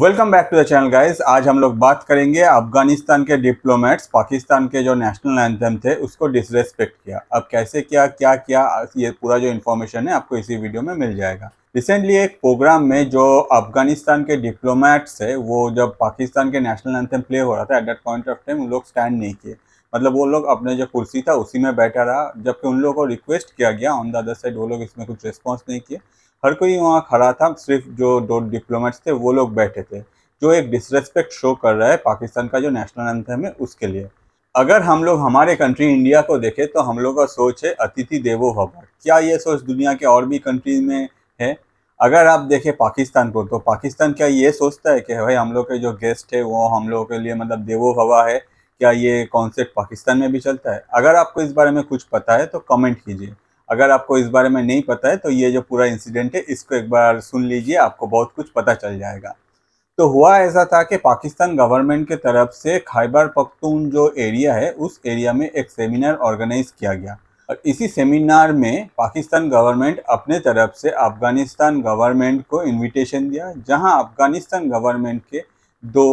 welcome back to the channel guys आज हम लोग बात करेंगे अफगानिस्तान के डिप्लोमेट्स पाकिस्तान के जो नेशनल एंथम थे उसको डिसरेस्पेक्ट किया अब कैसे किया क्या किया ये पूरा जो इन्फॉर्मेशन है आपको इसी वीडियो में मिल जाएगा रिसेंटली एक प्रोग्राम में जो अफगानिस्तान के डिप्लोमेट्स है वो जब पाकिस्तान के नेशनल एंथम प्ले हो रहा था at that point of time उन लोग स्टैंड नहीं किए मतलब वो लोग अपने जो कुर्सी था उसी में बैठा रहा जबकि उन लोगों को रिक्वेस्ट किया गया ऑन द अदर साइड वो लोग इसमें कुछ रिस्पॉन्स नहीं किए हर कोई वहाँ खड़ा था सिर्फ जो दो डिप्लोमेट्स थे वो लोग बैठे थे जो एक डिसरेस्पेक्ट शो कर रहा है पाकिस्तान का जो नेशनल एंथम है उसके लिए अगर हम लोग हमारे कंट्री इंडिया को देखें तो हम लोग का सोच है अतिथि देवो भव क्या ये सोच दुनिया के और भी कंट्रीज में है अगर आप देखें पाकिस्तान को तो पाकिस्तान क्या ये सोचता है कि भाई हम लोग के जो गेस्ट है वो हम लोग के लिए मतलब देवो हवा है क्या ये कॉन्सेप्ट पाकिस्तान में भी चलता है अगर आपको इस बारे में कुछ पता है तो कमेंट कीजिए अगर आपको इस बारे में नहीं पता है तो ये जो पूरा इंसिडेंट है इसको एक बार सुन लीजिए आपको बहुत कुछ पता चल जाएगा तो हुआ ऐसा था कि पाकिस्तान गवर्नमेंट के तरफ से खैबर पख्तून जो एरिया है उस एरिया में एक सेमिनार ऑर्गेनाइज किया गया और इसी सेमिनार में पाकिस्तान गवर्नमेंट अपने तरफ से अफ़गानिस्तान गवर्नमेंट को इनविटेशन दिया जहां अफ़गानिस्तान गवर्नमेंट के दो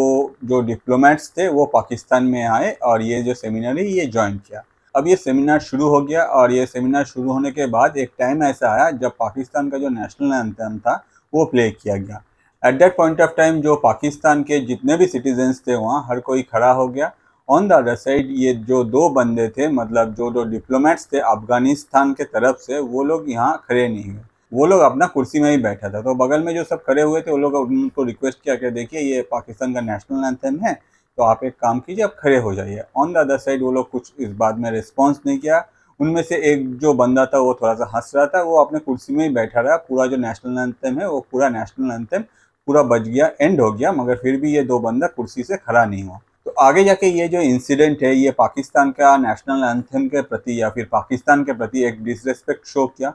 जो डिप्लोमेट्स थे वो पाकिस्तान में आए और ये जो सेमिनार है ये ज्वाइन किया अब ये सेमिनार शुरू हो गया और ये सेमिनार शुरू होने के बाद एक टाइम ऐसा आया जब पाकिस्तान का जो नेशनल एंथम था वो प्ले किया गया at that point of time जो पाकिस्तान के जितने भी सिटीजन्स थे वहाँ हर कोई खड़ा हो गया ऑन द अदर साइड ये जो दो बंदे थे मतलब जो दो डिप्लोमेट्स थे अफगानिस्तान के तरफ से वो लोग यहाँ खड़े नहीं हुए वो लोग अपना कुर्सी में ही बैठा था तो बगल में जो सब खड़े हुए थे वो लोग उनको रिक्वेस्ट किया कि देखिए ये पाकिस्तान का नेशनल एंथम है तो आप एक काम कीजिए आप खड़े हो जाइए ऑन द अदर साइड वो लोग कुछ इस बात में रिस्पॉन्स नहीं किया उनमें से एक जो बंदा था वो थोड़ा सा हंस रहा था वो अपने कुर्सी में ही बैठा रहा पूरा जो नेशनल एंथम है वो पूरा नेशनल एंथम पूरा बज गया एंड हो गया मगर फिर भी ये दो बंदा कुर्सी से खड़ा नहीं हुआ तो आगे जाके ये जो इंसिडेंट है ये पाकिस्तान का नेशनल एंथम के प्रति या फिर पाकिस्तान के प्रति एक डिसरेस्पेक्ट शो किया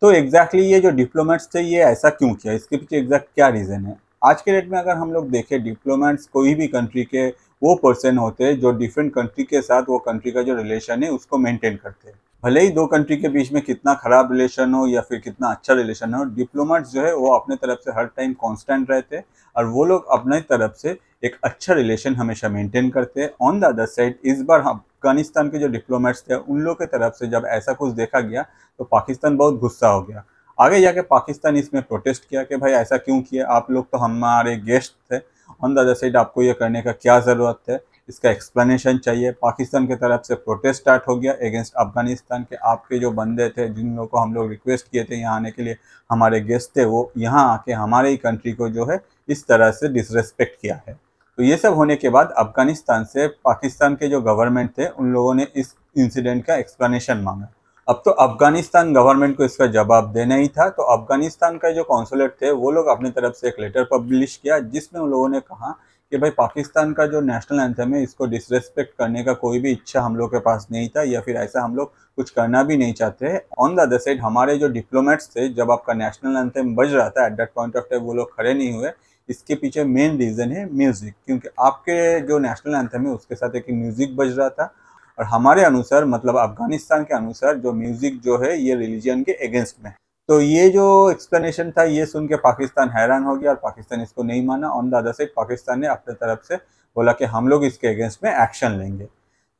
तो एग्जैक्टली exactly ये जो डिप्लोमेट्स थे ये ऐसा क्यों किया इसके पीछे एग्जैक्ट क्या रीज़न है आज के डेट में अगर हम लोग देखें डिप्लोमेट्स कोई भी कंट्री के वो पर्सन होते हैं जो डिफरेंट कंट्री के साथ वो कंट्री का जो रिलेशन है उसको मेंटेन करते हैं भले ही दो कंट्री के बीच में कितना ख़राब रिलेशन हो या फिर कितना अच्छा रिलेशन हो डिप्लोमेट्स जो है वो अपने तरफ से हर टाइम कांस्टेंट रहते हैं और वो लोग अपने तरफ से एक अच्छा रिलेशन हमेशा मेंटेन करते हैं ऑन द अदर साइड इस बार हम अफगानिस्तान के जो डिप्लोमेट्स थे उन लोग के तरफ से जब ऐसा कुछ देखा गया तो पाकिस्तान बहुत गुस्सा हो गया आगे जाके पाकिस्तान इसमें प्रोटेस्ट किया कि भाई ऐसा क्यों किया आप लोग तो हमारे गेस्ट थे ऑन द अदर साइड आपको ये करने का क्या ज़रूरत है इसका एक्सप्लेनेशन चाहिए पाकिस्तान की तरफ से प्रोटेस्ट स्टार्ट हो गया अगेंस्ट अफगानिस्तान के आपके जो बंदे थे जिन लोगों को हम लोग रिक्वेस्ट किए थे यहाँ आने के लिए हमारे गेस्ट थे वो यहाँ आके हमारे ही कंट्री को जो है इस तरह से डिसरेस्पेक्ट किया है तो ये सब होने के बाद अफगानिस्तान से पाकिस्तान के जो गवर्नमेंट थे उन लोगों ने इस इंसिडेंट का एक्सप्लेनेशन मांगा अब तो अफगानिस्तान गवर्नमेंट को इसका जवाब देना ही था तो अफगानिस्तान का जो कौंसुलेट थे वो लोग अपनी तरफ से एक लेटर पब्लिश किया जिसमें उन लोगों ने कहा कि भाई पाकिस्तान का जो नेशनल एंथम है इसको डिसरेस्पेक्ट करने का कोई भी इच्छा हम लोग के पास नहीं था या फिर ऐसा हम लोग कुछ करना भी नहीं चाहते ऑन द अदर साइड हमारे जो डिप्लोमेट्स थे जब आपका नेशनल एंथम बज रहा था at that point of time वो लोग खड़े नहीं हुए इसके पीछे मेन रीज़न है म्यूज़िक क्योंकि आपके जो नेशनल एंथम है उसके साथ एक म्यूज़िक बज रहा था और हमारे अनुसार मतलब अफगानिस्तान के अनुसार जो म्यूज़िक जो है ये रिलीजन के अगेंस्ट में तो ये जो एक्सप्लेनेशन था ये सुन के पाकिस्तान हैरान हो गया और पाकिस्तान इसको नहीं माना on the other side Pakistan ने अपने तरफ से बोला कि हम लोग इसके अगेंस्ट में एक्शन लेंगे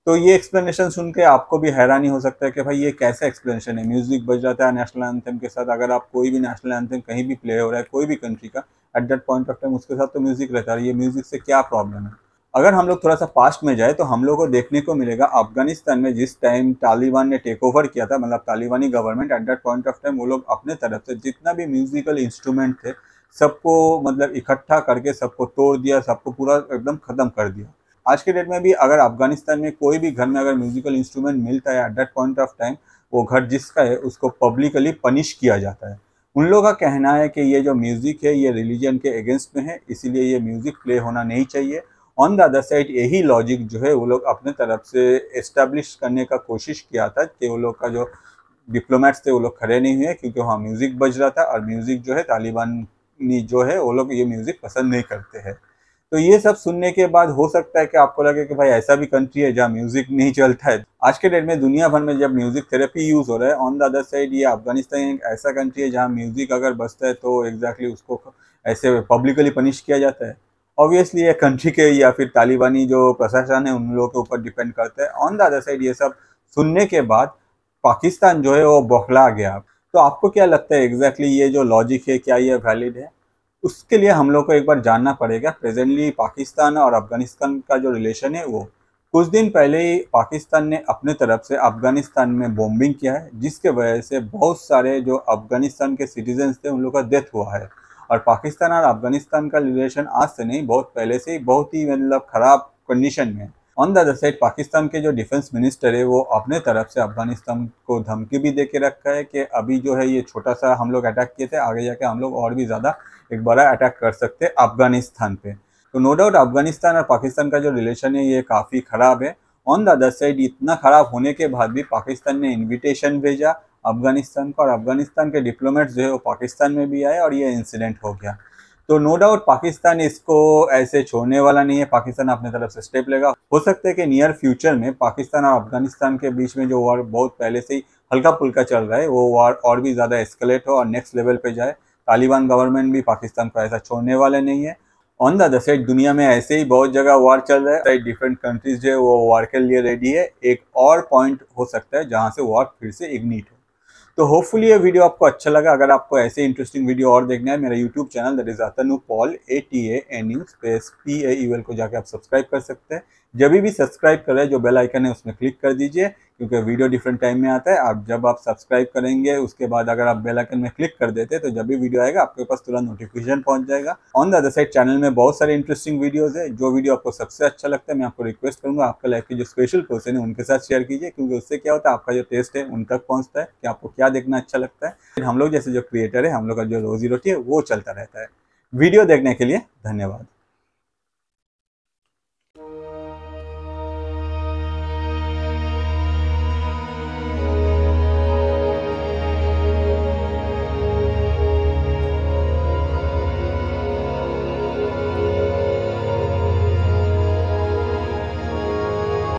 तो ये एक्सप्लेनेशन सुन के आपको भी हैरानी हो सकता है कि भाई ये कैसा एक्सप्लेनेशन है म्यूज़िक बज रहा था नेशनल एंथम के साथ अगर आप कोई भी नेशनल एंथम कहीं भी प्ले हो रहा है कोई भी कंट्री का at that point of time उसके साथ तो म्यूज़िक रहता है ये म्यूज़िक से क्या प्रॉब्लम है अगर हम लोग थोड़ा सा पास्ट में जाए तो हम लोग को देखने को मिलेगा अफगानिस्तान में जिस टाइम तालिबान ने टेक ओवर किया था मतलब तालिबानी government at that point of time वो लोग अपने तरफ से जितना भी म्यूजिकल इंस्ट्रूमेंट थे सबको मतलब इकट्ठा करके सबको तोड़ दिया सबको पूरा एकदम ख़त्म कर दिया आज के डेट में भी अगर अफगानिस्तान में कोई भी घर में अगर म्यूजिकल इंस्ट्रूमेंट मिलता है at that point of time वो घर जिसका है उसको पब्लिकली पनिश किया जाता है उन लोगों का कहना है कि ये जो म्यूज़िक है ये रिलीजन के अगेंस्ट में है इसीलिए ये म्यूज़िक प्ले होना नहीं चाहिए ऑन द अदर साइड यही लॉजिक जो है वो लोग अपने तरफ से इस्टेब्लिश करने का कोशिश किया था कि वो लोग का जो डिप्लोमेट्स थे वो लोग खड़े नहीं हुए क्योंकि वहाँ म्यूज़िक बज रहा था और म्यूज़िक जो है तालिबान जो है वो लोग ये म्यूज़िक पसंद नहीं करते हैं तो ये सब सुनने के बाद हो सकता है कि आपको लगे कि भाई ऐसा भी कंट्री है जहाँ म्यूज़िक नहीं चलता है आज के डेट में दुनिया भर में जब म्यूज़िक थेरेपी यूज़ हो रहा है ऑन द अदर साइड ये अफगानिस्तान एक ऐसा कंट्री है जहाँ म्यूज़िक अगर बजता है तो एग्जैक्टली exactly उसको ऐसे पब्लिकली पनिश किया जाता है ऑब्वियसली ये कंट्री के या फिर तालिबानी जो प्रशासन है उन लोगों के ऊपर डिपेंड करता है ऑन द अदर साइड ये सब सुनने के बाद पाकिस्तान जो है वो बौखला गया तो आपको क्या लगता है एग्जैक्टली exactly ये जो लॉजिक है क्या ये वैलिड है उसके लिए हम लोग को एक बार जानना पड़ेगा प्रेजेंटली पाकिस्तान और अफगानिस्तान का जो रिलेशन है वो कुछ दिन पहले ही पाकिस्तान ने अपने तरफ से अफगानिस्तान में बॉम्बिंग किया है जिसके वजह से बहुत सारे जो अफगानिस्तान के सिटीजन्स थे उन लोग का डेथ हुआ है और पाकिस्तान और अफगानिस्तान का रिलेशन आज से नहीं बहुत पहले से ही बहुत ही मतलब ख़राब कंडीशन में on the other side Pakistan के जो डिफेंस मिनिस्टर है वो अपने तरफ से अफगानिस्तान को धमकी भी दे के रखा है कि अभी जो है ये छोटा सा हम लोग अटैक किए थे आगे जाके हम लोग और भी ज़्यादा एक बड़ा अटैक कर सकते हैं अफगानिस्तान पे तो नो डाउट अफगानिस्तान और पाकिस्तान का जो रिलेशन है ये काफ़ी ख़राब है ऑन द अदर साइड इतना ख़राब होने के बाद भी पाकिस्तान ने इन्विटेशन भेजा अफगानिस्तान का और अफगानिस्तान के डिप्लोमेट्स जो है वो पाकिस्तान में भी आए और ये इंसिडेंट हो गया तो नो डाउट पाकिस्तान इसको ऐसे छोड़ने वाला नहीं है पाकिस्तान अपने तरफ से स्टेप लेगा हो सकता है कि नियर फ्यूचर में पाकिस्तान और अफगानिस्तान के बीच में जो वॉर बहुत पहले से ही हल्का फुल्का चल रहा है वो वॉर और भी ज़्यादा एस्केलेट हो और नेक्स्ट लेवल पर जाए तालिबान गवर्नमेंट भी पाकिस्तान को ऐसा छोड़ने वाले नहीं है ऑन द अदर साइड दुनिया में ऐसे ही बहुत जगह वार चल रहा है डिफरेंट कंट्रीज जो है वो वार के लिए रेडी है एक और पॉइंट हो सकता है जहाँ से वार फिर से इग्निट हो तो होपफुल ये वीडियो आपको अच्छा लगा अगर आपको ऐसे इंटरेस्टिंग वीडियो और देखना है मेरा YouTube channel that is Atanu Paul A T A N U space P A L को जाके आप सब्सक्राइब कर सकते हैं जब भी सब्सक्राइब करें जो बेल आइकन है उसमें क्लिक कर दीजिए क्योंकि वीडियो डिफरेंट टाइम में आता है आप जब आप सब्सक्राइब करेंगे उसके बाद अगर आप बेल आइकन में क्लिक कर देते तो जब भी वीडियो आएगा आपके पास तुरंत नोटिफिकेशन पहुंच जाएगा on the other side channel में बहुत सारे इंटरेस्टिंग वीडियोस है जो वीडियो आपको सबसे अच्छा लगता है मैं आपको रिक्वेस्ट करूंगा आपका लाइफ के जो स्पेशल पर्सन है उनके साथ शेयर कीजिए क्योंकि उससे क्या होता है आपका जो टेस्ट है उन तक पहुँचता है कि आपको क्या देखना अच्छा लगता है फिर हम लोग जैसे जो क्रिएटर है हम लोग का जो रोजी रोटी है वो चलता रहता है वीडियो देखने के लिए धन्यवाद